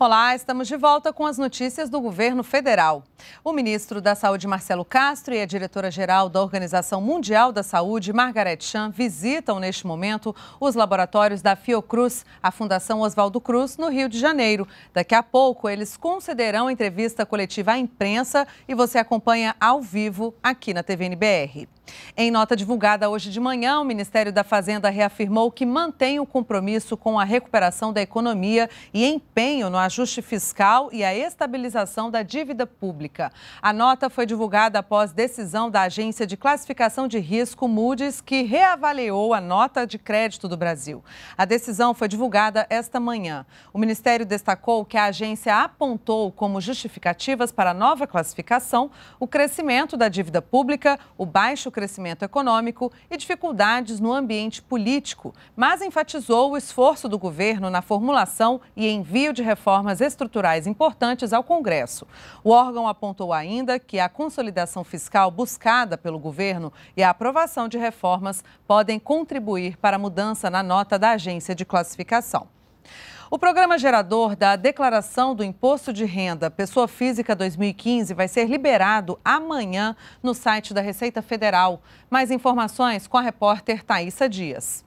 Olá, estamos de volta com as notícias do governo federal. O ministro da Saúde, Marcelo Castro, e a diretora-geral da Organização Mundial da Saúde, Margaret Chan, visitam neste momento os laboratórios da Fiocruz, a Fundação Oswaldo Cruz, no Rio de Janeiro. Daqui a pouco, eles concederão entrevista coletiva à imprensa e você acompanha ao vivo aqui na TVNBR. Em nota divulgada hoje de manhã, o Ministério da Fazenda reafirmou que mantém o compromisso com a recuperação da economia e empenho no ajuste fiscal e a estabilização da dívida pública. A nota foi divulgada após decisão da agência de classificação de risco Moody's, que reavaliou a nota de crédito do Brasil. A decisão foi divulgada esta manhã. O Ministério destacou que a agência apontou como justificativas para a nova classificação o crescimento da dívida pública, o baixo crescimento econômico e dificuldades no ambiente político, mas enfatizou o esforço do governo na formulação e envio de reformas estruturais importantes ao Congresso. O órgão apontou ainda que a consolidação fiscal buscada pelo governo e a aprovação de reformas podem contribuir para a mudança na nota da agência de classificação. O programa gerador da declaração do Imposto de Renda Pessoa Física 2015 vai ser liberado amanhã no site da Receita Federal. Mais informações com a repórter Thaisa Dias.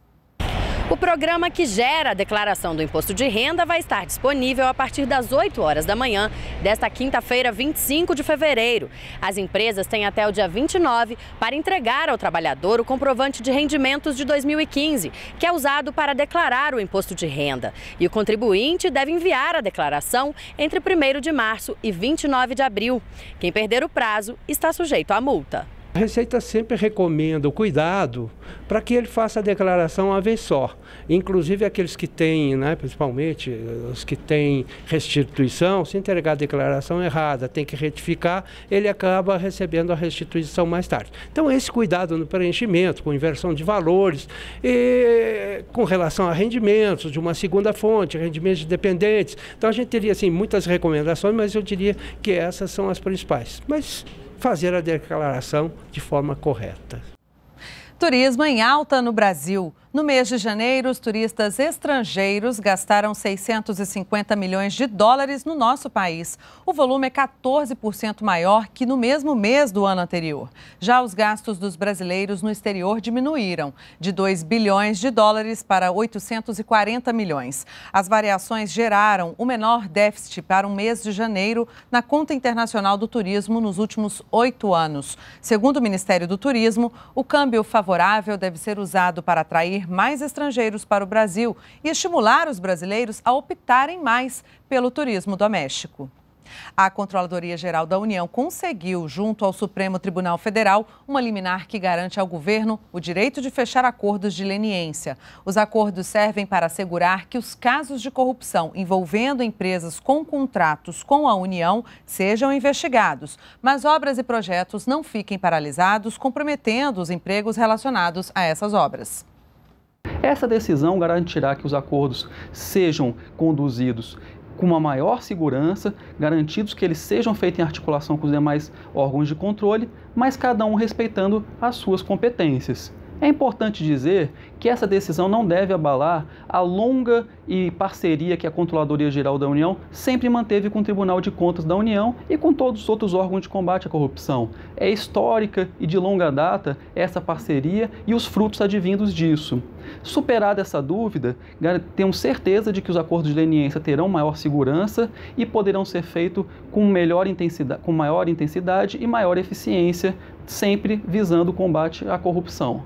O programa que gera a declaração do imposto de renda vai estar disponível a partir das 8 horas da manhã desta quinta-feira, 25 de fevereiro. As empresas têm até o dia 29 para entregar ao trabalhador o comprovante de rendimentos de 2015, que é usado para declarar o imposto de renda. E o contribuinte deve enviar a declaração entre 1 de março e 29 de abril. Quem perder o prazo está sujeito à multa. A Receita sempre recomenda o cuidado para que ele faça a declaração uma vez só. Inclusive aqueles que têm, né, principalmente eh, os que têm restituição, se entregar a declaração errada, tem que retificar, ele acaba recebendo a restituição mais tarde. Então esse cuidado no preenchimento, com inversão de valores, e com relação a rendimentos de uma segunda fonte, rendimentos de dependentes. Então a gente teria assim, muitas recomendações, mas eu diria que essas são as principais. Mas fazer a declaração de forma correta. Turismo em alta no Brasil. No mês de janeiro, os turistas estrangeiros gastaram 650 milhões de dólares no nosso país. O volume é 14% maior que no mesmo mês do ano anterior. Já os gastos dos brasileiros no exterior diminuíram, de 2 bilhões de dólares para 840 milhões. As variações geraram o menor déficit para o mês de janeiro na conta internacional do turismo nos últimos oito anos. Segundo o Ministério do Turismo, o câmbio favorável deve ser usado para atrair atrair mais estrangeiros para o Brasil e estimular os brasileiros a optarem mais pelo turismo doméstico. A Controladoria Geral da União conseguiu, junto ao Supremo Tribunal Federal, uma liminar que garante ao governo o direito de fechar acordos de leniência. Os acordos servem para assegurar que os casos de corrupção envolvendo empresas com contratos com a União sejam investigados, mas obras e projetos não fiquem paralisados, comprometendo os empregos relacionados a essas obras. Essa decisão garantirá que os acordos sejam conduzidos com uma maior segurança, garantidos que eles sejam feitos em articulação com os demais órgãos de controle, mas cada um respeitando as suas competências. É importante dizer que essa decisão não deve abalar a longa e parceria que a Controladoria Geral da União sempre manteve com o Tribunal de Contas da União e com todos os outros órgãos de combate à corrupção. É histórica e de longa data essa parceria e os frutos advindos disso. Superada essa dúvida, temos certeza de que os acordos de leniência terão maior segurança e poderão ser feitos com, melhor intensidade, com maior intensidade e maior eficiência, sempre visando o combate à corrupção.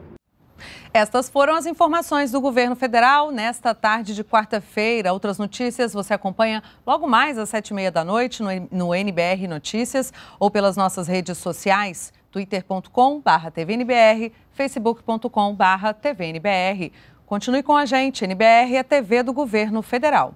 Estas foram as informações do governo federal nesta tarde de quarta-feira. Outras notícias você acompanha logo mais às sete e meia da noite no NBR Notícias ou pelas nossas redes sociais twittercom tvnbr, facebookcom tvnbr. Continue com a gente, NBR é a TV do Governo Federal.